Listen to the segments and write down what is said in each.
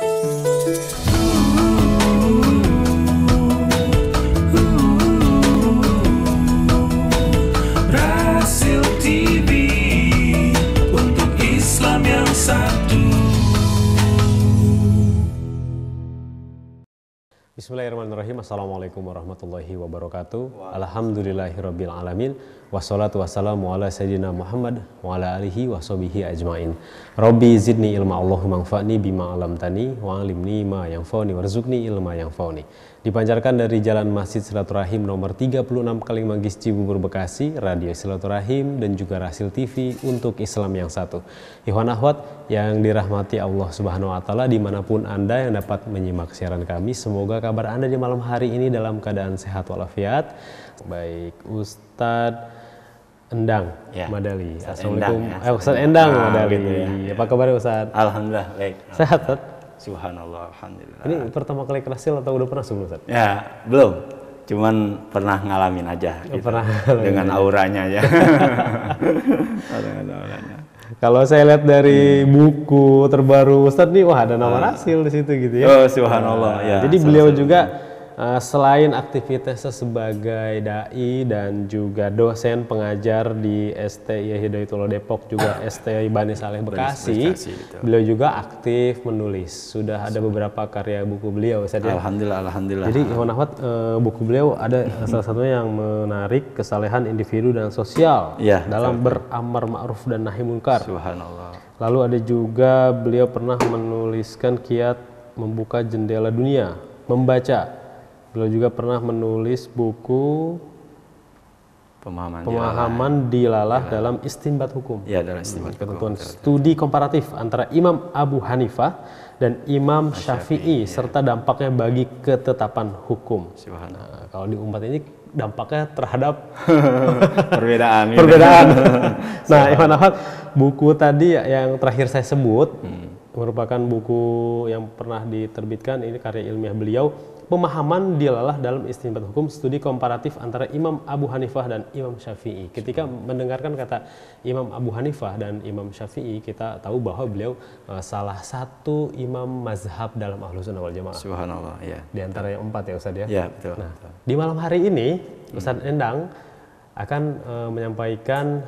Thank you. Bismillahirrahmanirrahim. Assalamualaikum warahmatullahi wabarakatuh. Alhamdulillahirabbil alamin. Wassalatu wassalamu ala sayyidina Muhammad wa ala alihi wa ajmain. Rabbi zidni ilma Allahumma anfa'ni bima 'allamtani wa 'allimni ma yanfa'uni warzuqni ilma yanfa'uni. Dipancarkan dari Jalan Masjid Silaturahim nomor 36 Kalimanggis Cibubur Bekasi, Radio Silaturahim dan juga Rasil TV untuk Islam yang satu. Ikhwan Ahwat yang dirahmati Allah Subhanahu wa taala dimanapun Anda yang dapat menyimak siaran kami, semoga kabar Anda di malam hari ini dalam keadaan sehat walafiat. Baik, Ustadz Endang ya. Madali. Assalamualaikum. Endang, ya. Eh, Ustaz Endang ah, Madali. Gitu ya. Apa kabar Ustaz? Alhamdulillah baik. Sehat Ustaz? Subhanallah, alhamdulillah. Ini pertama kali kerasil atau udah pernah sebelum Ustaz? Ya, belum. Cuman pernah ngalamin aja oh, gitu. Pernah. Dengan auranya ya. Dengan auranya. Kalau saya lihat dari hmm. buku terbaru Ustadz nih, wah ada nama ah. Rasil di situ gitu ya. Oh, subhanallah. Nah, ya, Jadi beliau juga ya. Eh, selain aktivitasnya sebagai dai dan juga dosen pengajar di STI Hidayatullah Depok juga ah. STI Bani Saleh Bekasi, gitu. beliau juga aktif menulis. Sudah ada beberapa karya buku beliau. Ustaz, alhamdulillah, ya? alhamdulillah. Jadi Iwan Ahmad eh, buku beliau ada eh, salah satunya yang menarik kesalehan individu dan sosial ya, dalam betul. beramar ma'ruf dan nahi munkar. Subhanallah. Lalu ada juga beliau pernah menuliskan kiat membuka jendela dunia, membaca Beliau juga pernah menulis buku pemahaman, pemahaman dilalah, dilalah dalam istimbat hukum. Ya, dalam istimbat hmm, Studi komparatif antara Imam Abu Hanifah dan Imam Syafi'i ya. serta dampaknya bagi ketetapan hukum. Nah, kalau di umat ini dampaknya terhadap perbedaan. perbedaan. nah, Imam Ahmad, buku tadi yang terakhir saya sebut hmm merupakan buku yang pernah diterbitkan ini karya ilmiah beliau pemahaman dilalah dalam istimbat hukum studi komparatif antara Imam Abu Hanifah dan Imam Syafi'i. Ketika mendengarkan kata Imam Abu Hanifah dan Imam Syafi'i, kita tahu bahwa beliau e, salah satu imam mazhab dalam Ahlus Sunnah wal Jamaah. Subhanallah, ya. Di antara yang empat ya Ustaz ya. Ya, betul. Nah, di malam hari ini hmm. Ustaz Endang akan uh, menyampaikan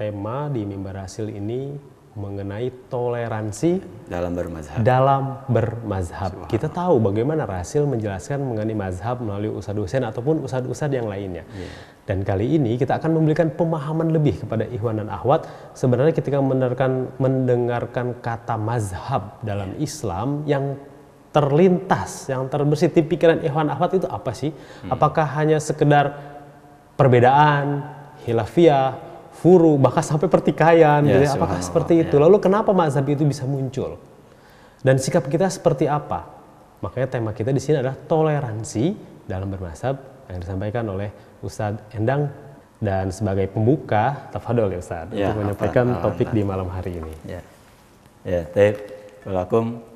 tema di mimbar hasil ini mengenai toleransi dalam bermazhab. Dalam bermazhab. Kita tahu bagaimana Rasil menjelaskan mengenai mazhab melalui Ustadz dosen ataupun Ustadz Ustadz yang lainnya. Yeah. Dan kali ini kita akan memberikan pemahaman lebih kepada Ikhwan dan Ahwat sebenarnya ketika mendengarkan mendengarkan kata mazhab dalam yeah. Islam yang terlintas, yang terbersih di pikiran Ikhwan Ahwat itu apa sih? Hmm. Apakah hanya sekedar perbedaan, hilafiah, furu bahkan sampai pertikaian gitu ya, gitu apakah seperti itu ya. lalu kenapa mazhab itu bisa muncul dan sikap kita seperti apa makanya tema kita di sini adalah toleransi dalam bermazhab yang disampaikan oleh Ustadz Endang dan sebagai pembuka tafadol ya Ustaz ya, untuk menyampaikan apa, topik apa. di malam hari ini ya ya taib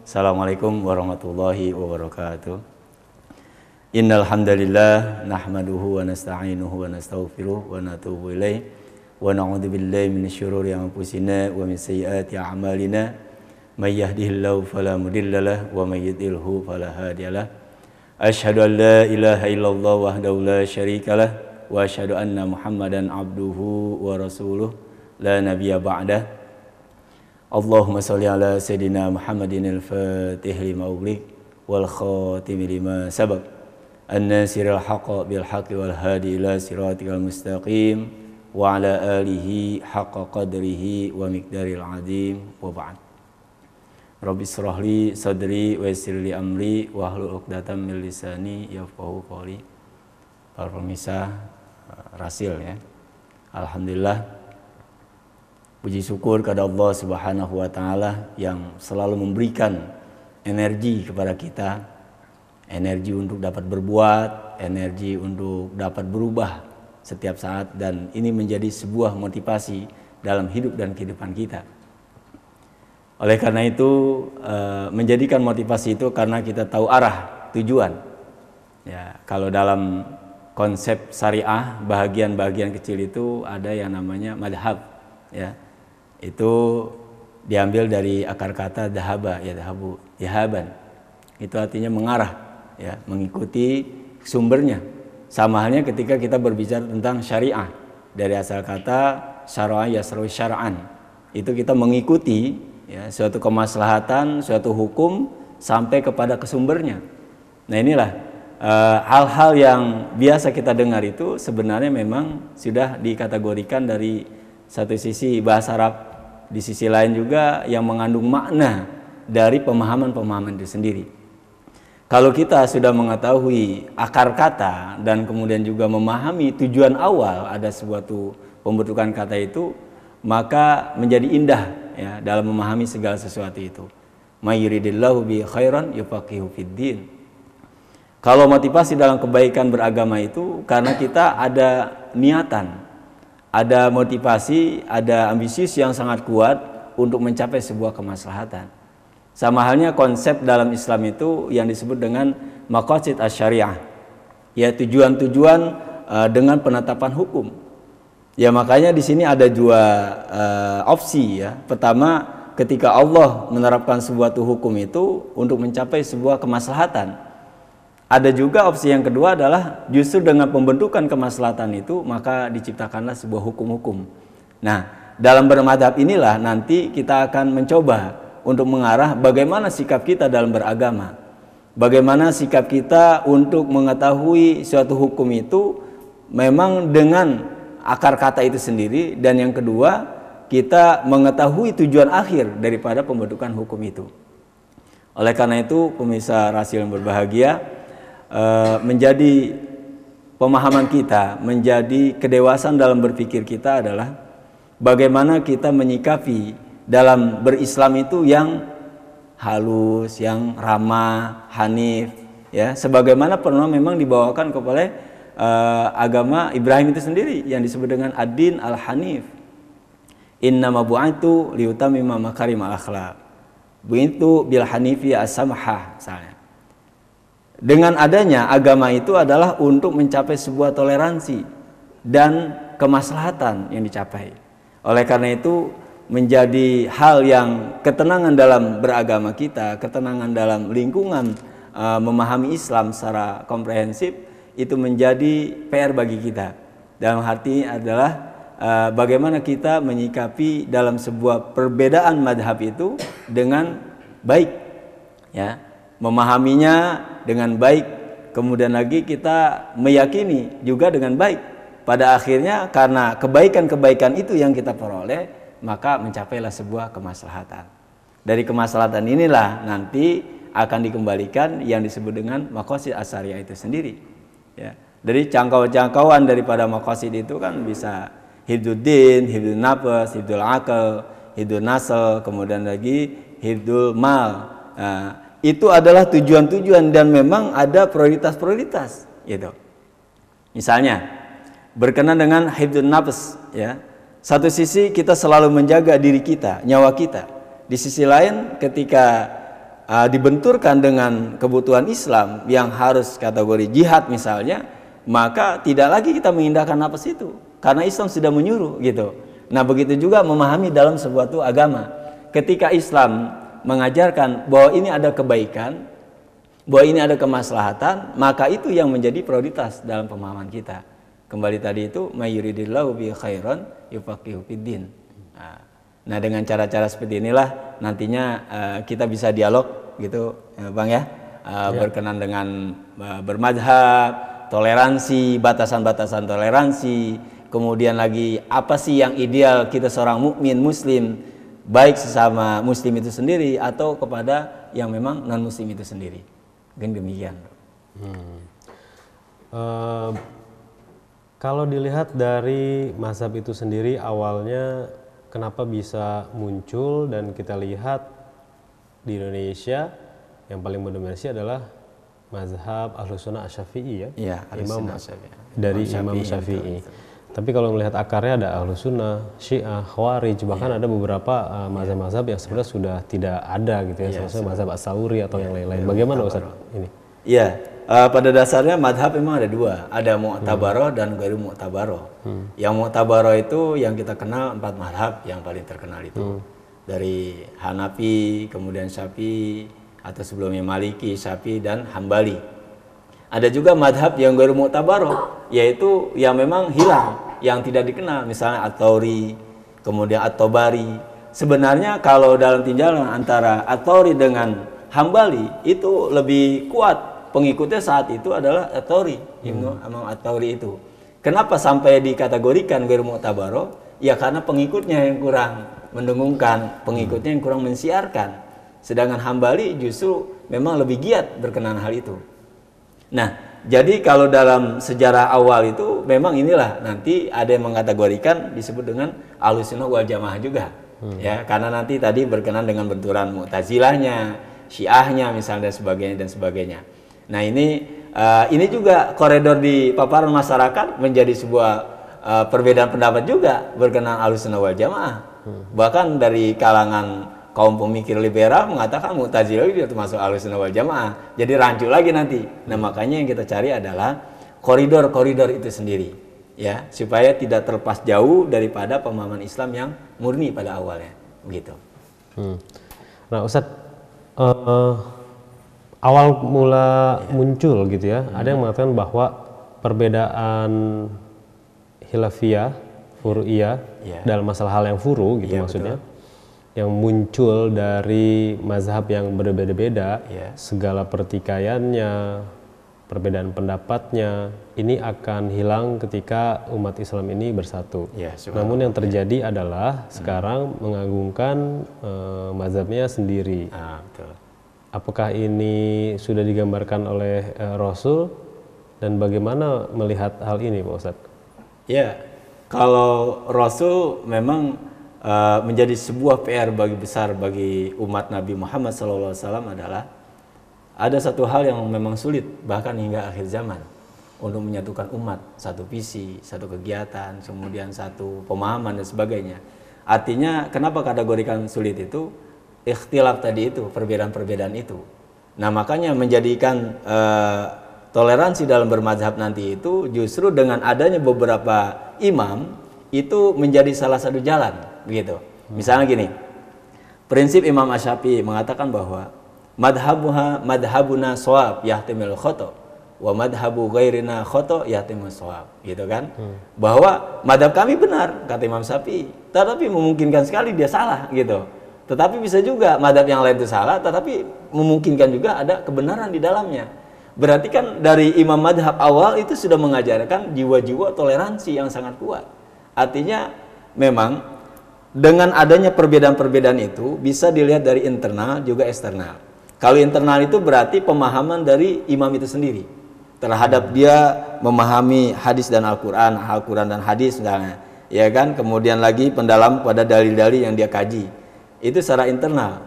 Assalamualaikum warahmatullahi wabarakatuh innalhamdulillah nahmaduhu wa nasta'inuhu wa nastaghfiruh wa natubu ilaih ونعوذ بالله من شرور أنفسنا ومن سيئات أعمالنا من يهده الله فلا مضل له ومن يضلل فلا هادي له أشهد أن لا إله إلا الله وحده لا شريك له وأشهد أن محمدا عبده ورسوله لا نبي بعده اللهم صل على سيدنا محمد الفاتح لما أغلق والخاتم لما سبق الناصر الحق بالحق والهادي إلى صراطك المستقيم wa ala alihi haqqa qadrihi wa miqdaril azim wa ba'd Rabbi srahli sadri wa yassirli amri wa hlul 'uqdatam min lisani yafqahu qawli Para pemirsa eh, Rasil ya Alhamdulillah Puji syukur kepada Allah Subhanahu wa taala yang selalu memberikan energi kepada kita energi untuk dapat berbuat, energi untuk dapat berubah setiap saat dan ini menjadi sebuah motivasi dalam hidup dan kehidupan kita. Oleh karena itu eh, menjadikan motivasi itu karena kita tahu arah tujuan. Ya, kalau dalam konsep syariah bagian-bagian kecil itu ada yang namanya madhab ya. Itu diambil dari akar kata dahaba ya dahabu, dahaban. Itu artinya mengarah ya, mengikuti sumbernya sama halnya ketika kita berbicara tentang syariah dari asal kata ya yasru syara'an. Itu kita mengikuti ya, suatu kemaslahatan, suatu hukum sampai kepada kesumbernya. Nah inilah eh, hal-hal e, yang biasa kita dengar itu sebenarnya memang sudah dikategorikan dari satu sisi bahasa Arab, di sisi lain juga yang mengandung makna dari pemahaman-pemahaman itu sendiri. Kalau kita sudah mengetahui akar kata dan kemudian juga memahami tujuan awal ada suatu pembentukan kata itu, maka menjadi indah ya dalam memahami segala sesuatu itu. Mayuridillahu bi khairan yufaqihu fiddin. Kalau motivasi dalam kebaikan beragama itu karena kita ada niatan, ada motivasi, ada ambisius yang sangat kuat untuk mencapai sebuah kemaslahatan. Sama halnya konsep dalam Islam itu yang disebut dengan maqasid asyariah, ya tujuan-tujuan uh, dengan penetapan hukum. Ya makanya di sini ada dua uh, opsi ya. Pertama, ketika Allah menerapkan sebuah hukum itu untuk mencapai sebuah kemaslahatan. Ada juga opsi yang kedua adalah justru dengan pembentukan kemaslahatan itu maka diciptakanlah sebuah hukum-hukum. Nah, dalam bermadhab inilah nanti kita akan mencoba untuk mengarah bagaimana sikap kita dalam beragama. Bagaimana sikap kita untuk mengetahui suatu hukum itu memang dengan akar kata itu sendiri dan yang kedua kita mengetahui tujuan akhir daripada pembentukan hukum itu. Oleh karena itu pemirsa rasil yang berbahagia eh, menjadi pemahaman kita, menjadi kedewasaan dalam berpikir kita adalah bagaimana kita menyikapi dalam berislam itu yang halus, yang ramah, hanif, ya. Sebagaimana pernah memang dibawakan kepada uh, agama Ibrahim itu sendiri yang disebut dengan ad al-hanif. Inna mabu'atu liutamima makarim al-akhlaq. Begitu bil hanifi as misalnya. Dengan adanya agama itu adalah untuk mencapai sebuah toleransi dan kemaslahatan yang dicapai. Oleh karena itu menjadi hal yang ketenangan dalam beragama kita, ketenangan dalam lingkungan uh, memahami Islam secara komprehensif itu menjadi PR bagi kita. Dalam arti adalah uh, bagaimana kita menyikapi dalam sebuah perbedaan madhab itu dengan baik, ya, memahaminya dengan baik, kemudian lagi kita meyakini juga dengan baik. Pada akhirnya karena kebaikan-kebaikan itu yang kita peroleh maka mencapailah sebuah kemaslahatan. Dari kemaslahatan inilah nanti akan dikembalikan yang disebut dengan makosid asariah itu sendiri. Ya. Dari jangkauan-jangkauan daripada makosid itu kan bisa hidudin, hibdul nafas, hibdul akal, hibdul nasel, kemudian lagi hibdul mal. Nah, itu adalah tujuan-tujuan dan memang ada prioritas-prioritas gitu. Misalnya berkenan dengan hibdun nafas ya satu sisi kita selalu menjaga diri kita, nyawa kita. Di sisi lain ketika uh, dibenturkan dengan kebutuhan Islam yang harus kategori jihad misalnya, maka tidak lagi kita mengindahkan nafas itu karena Islam sudah menyuruh gitu. Nah, begitu juga memahami dalam sebuah tuh agama. Ketika Islam mengajarkan bahwa ini ada kebaikan, bahwa ini ada kemaslahatan, maka itu yang menjadi prioritas dalam pemahaman kita. Kembali tadi itu mayuridillahu bi khairan yufaqihu fiddin. Nah, nah, dengan cara-cara seperti inilah nantinya uh, kita bisa dialog gitu, eh, Bang ya. Uh, ya. berkenan dengan uh, bermadhab, toleransi, batasan-batasan toleransi, kemudian lagi apa sih yang ideal kita seorang mukmin muslim baik sesama muslim itu sendiri atau kepada yang memang non muslim itu sendiri. Gen demikian. Hmm. Uh, kalau dilihat dari mazhab itu sendiri awalnya kenapa bisa muncul dan kita lihat di Indonesia yang paling mendominasi adalah mazhab Ahlussunnah Asy-Syafi'i ya. Iya, Imam dari Imam Syafi'i. Tapi kalau melihat akarnya ada Ahlus sunnah, syiah, khawarij, bahkan iya. ada beberapa uh, iya. mazhab-mazhab yang sebenarnya iya. sudah tidak ada gitu ya, yeah, sebenarnya mazhab asauri atau yang lain-lain. Bagaimana Ustaz ini? Iya, Eh, pada dasarnya madhab memang ada dua, ada mu'tabaro hmm. dan gairu mu'tabaro. Hmm. Yang mu'tabaro itu yang kita kenal empat madhab yang paling terkenal itu. Hmm. Dari Hanafi, kemudian Syafi'i, atau sebelumnya Maliki, Syafi'i, dan Hambali. Ada juga madhab yang gairu mu'tabaro, yaitu yang memang hilang, yang tidak dikenal. Misalnya at kemudian At-Tobari. Sebenarnya kalau dalam tinjauan antara at dengan Hambali itu lebih kuat pengikutnya saat itu adalah Atori hmm. Ibnu hmm. Imam Atori itu. Kenapa sampai dikategorikan Gairu Mu'tabaro? Ya karena pengikutnya yang kurang mendengungkan, pengikutnya yang kurang mensiarkan. Sedangkan Hambali justru memang lebih giat berkenan hal itu. Nah, jadi kalau dalam sejarah awal itu memang inilah nanti ada yang mengkategorikan disebut dengan alusunah wal jamaah juga. Hmm. Ya, karena nanti tadi berkenan dengan benturan Mu'tazilahnya, Syiahnya misalnya dan sebagainya dan sebagainya. Nah ini uh, ini juga koridor di paparan masyarakat menjadi sebuah uh, perbedaan pendapat juga berkenaan alusinawal wal jamaah. Hmm. Bahkan dari kalangan kaum pemikir liberal mengatakan Mu'tazilah itu termasuk alusinawal wal jamaah. Jadi rancu lagi nanti. Nah makanya yang kita cari adalah koridor-koridor itu sendiri ya supaya tidak terlepas jauh daripada pemahaman Islam yang murni pada awalnya begitu. Hmm. Nah Ustadz uh, eh, uh awal mula muncul gitu ya. Hmm. Ada yang mengatakan bahwa perbedaan hilafiyah, furu'iyah yeah. dalam masalah hal yang furu gitu yeah, maksudnya. Betul. Yang muncul dari mazhab yang berbeda-beda, yeah. segala pertikaiannya, perbedaan pendapatnya ini akan hilang ketika umat Islam ini bersatu. Iya, Namun yang iya. terjadi yeah. adalah hmm. sekarang mm. mengagungkan uh, mazhabnya sendiri. Ah, betul apakah ini sudah digambarkan oleh uh, Rasul dan bagaimana melihat hal ini Pak Ustadz? Ya, kalau Rasul memang uh, menjadi sebuah PR bagi besar bagi umat Nabi Muhammad SAW adalah ada satu hal yang memang sulit bahkan hingga akhir zaman untuk menyatukan umat satu visi, satu kegiatan, kemudian satu pemahaman dan sebagainya. Artinya kenapa kategorikan sulit itu? ikhtilaf tadi itu, perbedaan-perbedaan itu. Nah, makanya menjadikan e, toleransi dalam bermazhab nanti itu justru dengan adanya beberapa imam itu menjadi salah satu jalan, begitu. Misalnya gini, prinsip Imam Asyafi mengatakan bahwa madhabuha madhabuna soab yahtimil khoto wa madhabu ghairina khoto yahtimil soab gitu kan hmm. bahwa madhab kami benar kata Imam Syafi'i tetapi memungkinkan sekali dia salah gitu tetapi bisa juga madhab yang lain itu salah, tetapi memungkinkan juga ada kebenaran di dalamnya. Berarti kan dari imam madhab awal itu sudah mengajarkan jiwa-jiwa toleransi yang sangat kuat. Artinya memang dengan adanya perbedaan-perbedaan itu bisa dilihat dari internal juga eksternal. Kalau internal itu berarti pemahaman dari imam itu sendiri terhadap dia memahami hadis dan Al-Qur'an, Al-Qur'an dan hadis misalnya. Ya kan? Kemudian lagi pendalam pada dalil-dalil yang dia kaji itu secara internal.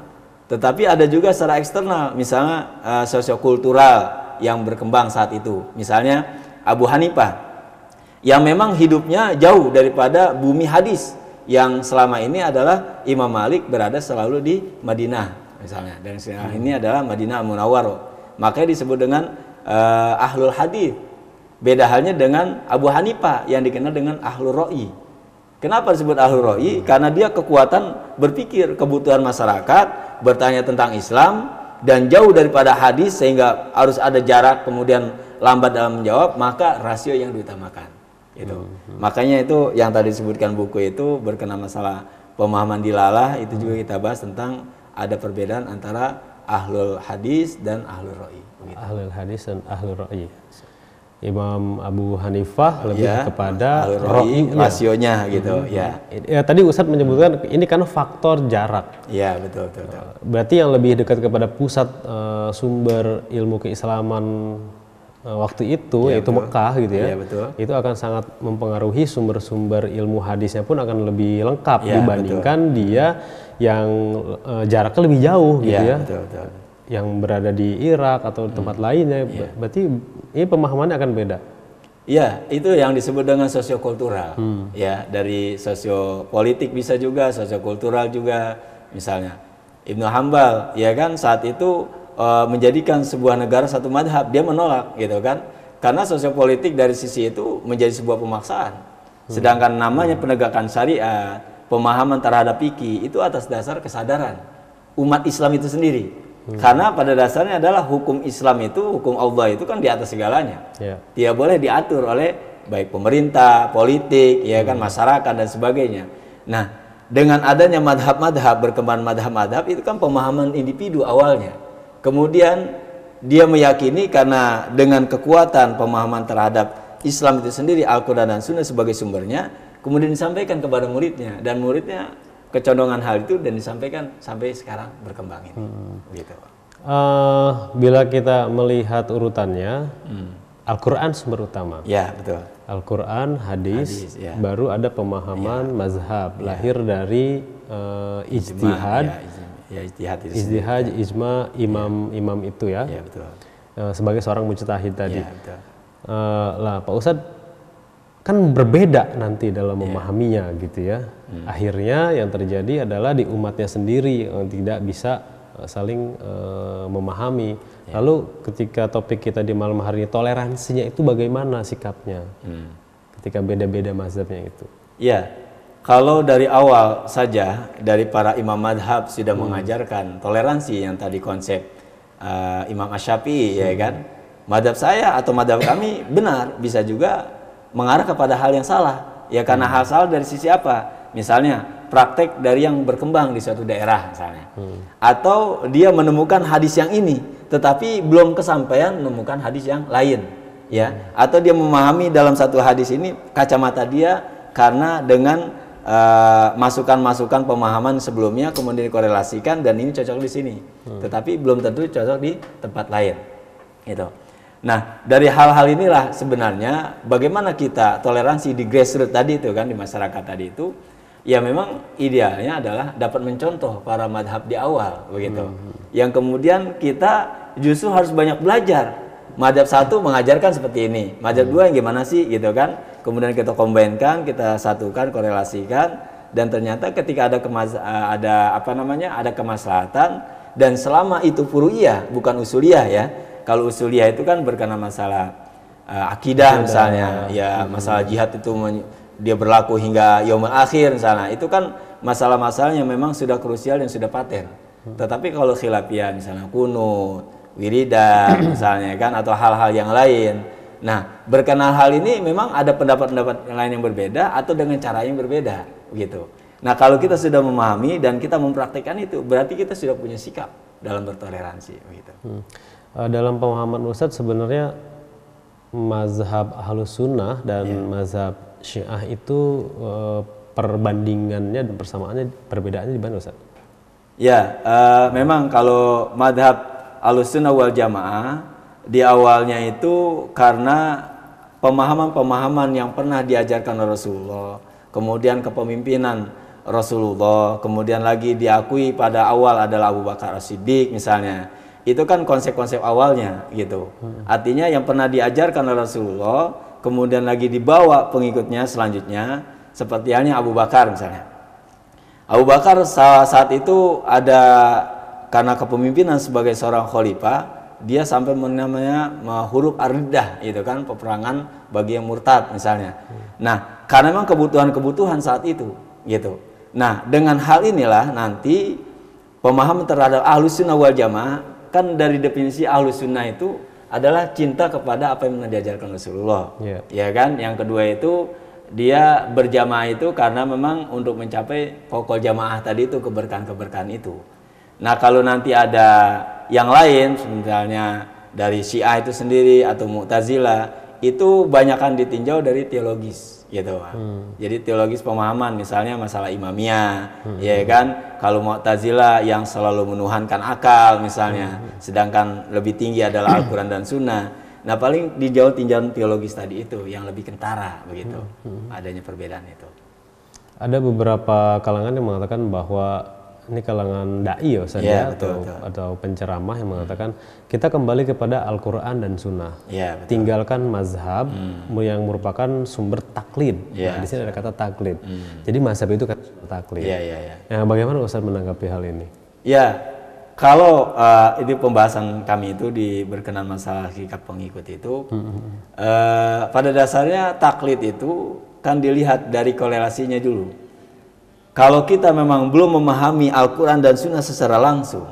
Tetapi ada juga secara eksternal, misalnya uh, sosiokultural yang berkembang saat itu. Misalnya Abu Hanifah yang memang hidupnya jauh daripada bumi hadis yang selama ini adalah Imam Malik berada selalu di Madinah misalnya dan sekarang hmm. ini adalah Madinah Munawwarah makanya disebut dengan uh, ahlul hadis beda halnya dengan Abu Hanifah yang dikenal dengan ahlul roi Kenapa disebut ahlul roi? Karena dia kekuatan berpikir kebutuhan masyarakat, bertanya tentang Islam, dan jauh daripada hadis sehingga harus ada jarak kemudian lambat dalam menjawab, maka rasio yang diutamakan. Gitu. Hmm. Makanya itu yang tadi disebutkan buku itu berkenaan masalah pemahaman dilalah itu juga hmm. kita bahas tentang ada perbedaan antara ahlul hadis dan ahlul roi. Ahlu Ahlul hadis dan ahlul roi. Imam Abu Hanifah lebih ya, kepada roi rasionya gitu hmm. ya. ya tadi Ustadz menyebutkan ini kan faktor jarak ya betul betul, betul. Eh, berarti yang lebih dekat kepada pusat uh, sumber ilmu keislaman uh, waktu itu ya, yaitu betul. Mekah gitu ya, ya betul. itu akan sangat mempengaruhi sumber-sumber ilmu hadisnya pun akan lebih lengkap ya, dibandingkan betul. dia yang uh, jaraknya lebih jauh gitu ya, ya. Betul, betul. yang berada di Irak atau tempat hmm. lainnya yeah. berarti ini pemahamannya akan beda. Ya, itu yang disebut dengan sosiokultural. Hmm. Ya, dari sosiopolitik bisa juga, sosiokultural juga misalnya. Ibnu Hambal, ya kan saat itu e, menjadikan sebuah negara satu madhab, dia menolak gitu kan. Karena sosiopolitik dari sisi itu menjadi sebuah pemaksaan. Hmm. Sedangkan namanya penegakan syariat, pemahaman terhadap iki, itu atas dasar kesadaran umat Islam itu sendiri. Hmm. Karena pada dasarnya adalah hukum Islam itu, hukum Allah itu kan di atas segalanya. Yeah. Dia boleh diatur oleh baik pemerintah, politik, ya kan hmm. masyarakat dan sebagainya. Nah, dengan adanya madhab-madhab berkembang madhab-madhab itu kan pemahaman individu awalnya. Kemudian dia meyakini karena dengan kekuatan pemahaman terhadap Islam itu sendiri Al-Quran dan Sunnah sebagai sumbernya, kemudian disampaikan kepada muridnya dan muridnya kecondongan hal itu dan disampaikan sampai sekarang berkembang ini. Hmm. Gitu. Uh, bila kita melihat urutannya, hmm. Al-Quran sumber utama. Ya betul. Al-Quran, hadis, hadis ya. baru ada pemahaman ya. mazhab ya. lahir dari uh, eh, ijtihad, ya, ijtihad, ya, ijtihad, ya. ijma, ya, ya. Ya. imam, ya. imam itu ya. Ya betul. Uh, sebagai seorang mujtahid tadi. Ya, betul. Uh, lah Pak Ustadz kan berbeda nanti dalam iya. memahaminya gitu ya. Hmm. Akhirnya yang terjadi adalah di umatnya sendiri yang tidak bisa eh, saling uh, memahami. Yeah. Lalu ketika topik kita di malam hari ini toleransinya itu bagaimana sikapnya? Hmm. Ketika beda-beda mazhabnya itu. ya Yeah. Kalau dari awal saja dari para imam madhab sudah hmm. mengajarkan toleransi yang tadi konsep uh, Imam ashafi ya hmm. ya kan. Madhab saya atau madhab kami benar bisa juga mengarah kepada hal yang salah. Ya karena hmm. hal salah dari sisi apa? Misalnya praktek dari yang berkembang di suatu daerah misalnya. Hmm. Atau dia menemukan hadis yang ini tetapi belum kesampaian menemukan hadis yang lain ya. Hmm. Atau dia memahami dalam satu hadis ini kacamata dia karena dengan eh, masukan-masukan uh, pemahaman sebelumnya kemudian dikorelasikan dan ini cocok di sini. Hmm. Tetapi belum tentu cocok di tempat lain. Gitu. Nah, dari hal-hal inilah sebenarnya bagaimana kita toleransi di grassroots tadi itu kan di masyarakat tadi itu ya memang idealnya adalah dapat mencontoh para madhab di awal begitu. Hmm. Yang kemudian kita justru harus banyak belajar. Madhab satu mengajarkan seperti ini, madhab hmm. dua yang gimana sih gitu kan. Kemudian kita kombinkan, kita satukan, korelasikan dan ternyata ketika ada kemas eh, ada apa namanya ada kemaslahatan dan selama itu furu'iyah bukan usuliyah ya kalau usuliyah itu kan berkena masalah uh, akidah, Jadah. misalnya ya. ya hmm. masalah jihad itu dia berlaku hingga yaumul akhir misalnya itu kan masalah-masalah yang memang sudah krusial dan sudah paten hmm. tetapi kalau khilafiyah misalnya kuno wirida misalnya kan atau hal-hal yang lain nah berkenal hal ini memang ada pendapat-pendapat yang lain yang berbeda atau dengan cara yang berbeda gitu nah kalau kita sudah memahami dan kita mempraktekkan itu berarti kita sudah punya sikap dalam bertoleransi gitu hmm. Eh, dalam pemahaman Ustadz sebenarnya mazhab halus sunnah dan yeah. mazhab syiah itu eh, perbandingannya dan persamaannya perbedaannya di mana Ustadz? Ya, uh, memang kalau mazhab halus sunnah wal jamaah di awalnya itu karena pemahaman-pemahaman yang pernah diajarkan oleh Rasulullah, kemudian kepemimpinan Rasulullah, kemudian lagi diakui pada awal adalah Abu Bakar As-Siddiq misalnya itu kan konsep-konsep awalnya gitu. Hmm. Artinya yang pernah diajarkan oleh Rasulullah, kemudian lagi dibawa pengikutnya selanjutnya, seperti halnya Abu Bakar misalnya. Abu Bakar saat itu ada karena kepemimpinan sebagai seorang khalifah, dia sampai namanya huruf aridah itu kan peperangan bagi yang murtad misalnya. Hmm. Nah, karena memang kebutuhan-kebutuhan saat itu gitu. Nah, dengan hal inilah nanti pemahaman terhadap ahlus sunnah wal jamaah kan dari definisi ahlus sunnah itu adalah cinta kepada apa yang diajarkan Rasulullah. Yeah. Ya iya kan? Yang kedua itu dia berjamaah itu karena memang untuk mencapai pokok jamaah tadi itu keberkahan-keberkahan itu. Nah, kalau nanti ada yang lain misalnya dari Syiah itu sendiri atau Mu'tazilah itu banyakkan ditinjau dari teologis gitu Hmm. Jadi teologis pemahaman misalnya masalah imamia, hmm. ya kan? Kalau Mu'tazilah yang selalu menuhankan akal misalnya, hmm. sedangkan lebih tinggi adalah Al-Qur'an dan Sunnah. Nah, paling dijauh tinjauan teologis tadi itu yang lebih kentara begitu. Hmm. hmm. Adanya perbedaan itu. Ada beberapa kalangan yang mengatakan bahwa ini kalangan dai ya yeah, iya, ya, atau atau penceramah yang mengatakan kita kembali kepada Al-Qur'an dan Sunnah. Yeah, iya, Tinggalkan mazhab hmm. yang merupakan sumber taklid. Yeah, nah, di sini ada kata taklid. Hmm. Jadi mazhab itu kan taklid. Yeah, yeah, yeah. Nah, bagaimana Ustaz menanggapi hal ini? Ya, yeah. kalau uh, ini pembahasan kami itu di berkenan masalah sikap pengikut itu hmm. uh, pada dasarnya taklid itu kan dilihat dari korelasinya dulu kalau kita memang belum memahami Al-Quran dan Sunnah secara langsung,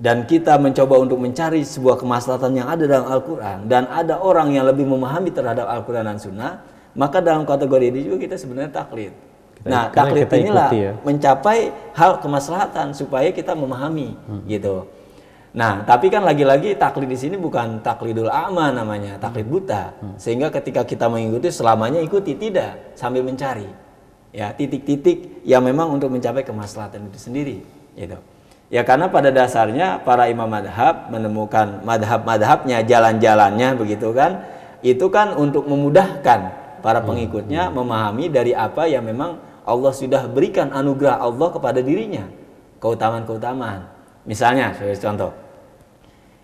dan kita mencoba untuk mencari sebuah kemaslahatan yang ada dalam Al-Quran, dan ada orang yang lebih memahami terhadap Al-Quran dan Sunnah, maka dalam kategori ini juga kita sebenarnya taklid. Kita, nah, taklid inilah ya. mencapai hal kemaslahatan supaya kita memahami hmm. gitu. Nah, tapi kan lagi-lagi taklid di sini bukan taklidul ama namanya, taklid buta. Hmm. Sehingga ketika kita mengikuti selamanya ikuti tidak sambil mencari ya titik-titik yang memang untuk mencapai kemaslahatan itu sendiri gitu ya karena pada dasarnya para imam madhab menemukan madhab-madhabnya jalan-jalannya begitu kan itu kan untuk memudahkan para hmm, pengikutnya hmm. memahami dari apa yang memang Allah sudah berikan anugerah Allah kepada dirinya keutamaan-keutamaan misalnya sebagai contoh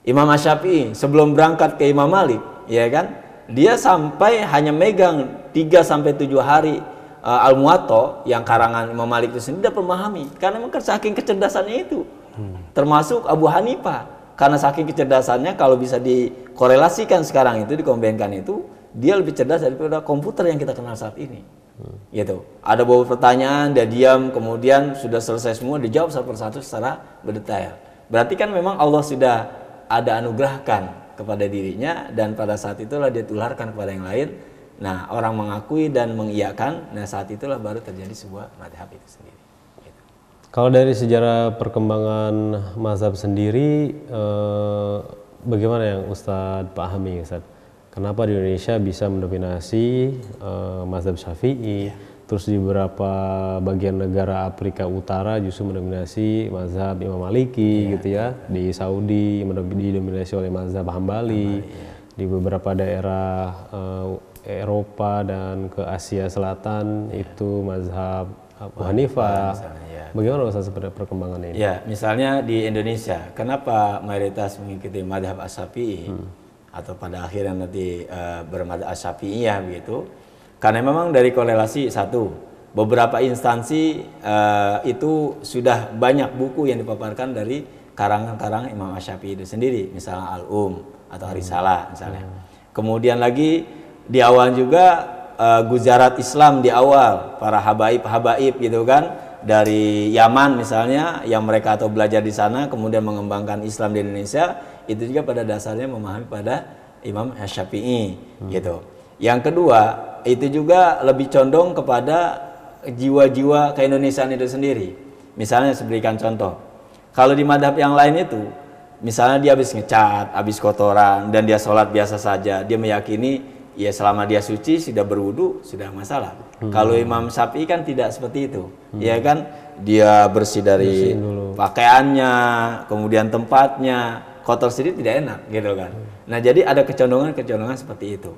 Imam Syafi'i sebelum berangkat ke Imam Malik ya kan dia sampai hanya megang 3 sampai 7 hari uh, eh, Al Muwatta yang karangan Imam Malik itu sendiri dapat memahami karena memang kan saking kecerdasannya itu. Hmm. Termasuk Abu Hanifah karena saking kecerdasannya kalau bisa dikorelasikan sekarang itu dikombinkan itu dia lebih cerdas daripada komputer yang kita kenal saat ini. Hmm. Gitu. Ada beberapa pertanyaan, dia diam, kemudian sudah selesai semua, dijawab satu persatu secara berdetail. Berarti kan memang Allah sudah ada anugerahkan kepada dirinya dan pada saat itulah dia tularkan kepada yang lain Nah, orang mengakui dan mengiyakan, nah saat itulah baru terjadi sebuah madhab itu sendiri. Gitu. Kalau dari sejarah perkembangan mazhab sendiri, eh, bagaimana yang Ustadz pahami, Ustadz? Kenapa di Indonesia bisa mendominasi eh, mazhab Syafi'i, iya. terus di beberapa bagian negara Afrika Utara justru mendominasi mazhab Imam Maliki, yeah. gitu ya? Di Saudi didominasi oleh mazhab Hambali, Hambali yeah. di beberapa daerah eh, Eropa dan ke Asia Selatan ya. itu mazhab Abu Hanifah. Ya. Iya. Bagaimana Ustaz seperti perkembangan ini? Ya, misalnya di Indonesia, kenapa mayoritas mengikuti mazhab Asyafi'i hmm. atau pada akhirnya nanti uh, eh, bermadzhab ya begitu? Karena memang dari korelasi satu, beberapa instansi uh, itu sudah banyak buku yang dipaparkan dari karangan-karangan Imam Asyafi'i itu sendiri, misalnya Al-Um atau Risalah hmm. misalnya. Hmm. Kemudian lagi di awal juga uh, gujarat Islam di awal para habaib-habaib gitu kan dari Yaman misalnya yang mereka atau belajar di sana kemudian mengembangkan Islam di Indonesia itu juga pada dasarnya memahami pada Imam Syafi'i hmm. gitu. Yang kedua itu juga lebih condong kepada jiwa-jiwa ke Indonesia itu sendiri. Misalnya saya berikan contoh. Kalau di madhab yang lain itu, misalnya dia habis ngecat, habis kotoran, dan dia sholat biasa saja, dia meyakini ya selama dia suci sudah berwudu sudah masalah. Hmm. Kalau Imam Sapi kan tidak seperti itu. Hmm. Ya kan dia bersih dari pakaiannya, kemudian tempatnya, kotor sedikit tidak enak gitu kan. Hmm. Nah, jadi ada kecondongan-kecondongan seperti itu.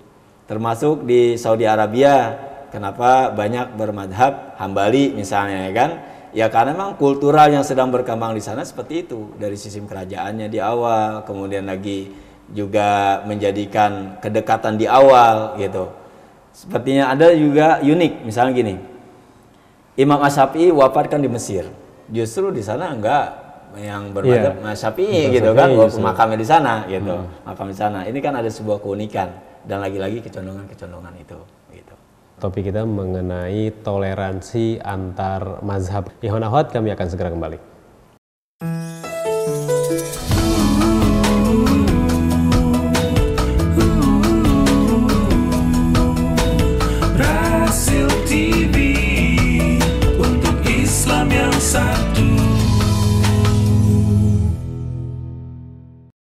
Termasuk di Saudi Arabia kenapa banyak bermadhab Hambali misalnya ya kan. Ya karena memang kultural yang sedang berkembang di sana seperti itu dari sistem kerajaannya di awal, kemudian lagi juga menjadikan kedekatan di awal gitu. Sepertinya ada juga unik, misalnya gini. Imam Asyafi'i wafat kan di Mesir. Justru di sana enggak yang bermadzhab yeah. Asyafi'i gitu kan, justru. makamnya di sana gitu. Hmm. Makam di sana. Ini kan ada sebuah keunikan dan lagi-lagi kecondongan-kecondongan itu gitu. Topik kita mengenai toleransi antar mazhab. Ihwan Ahwat kami akan segera kembali.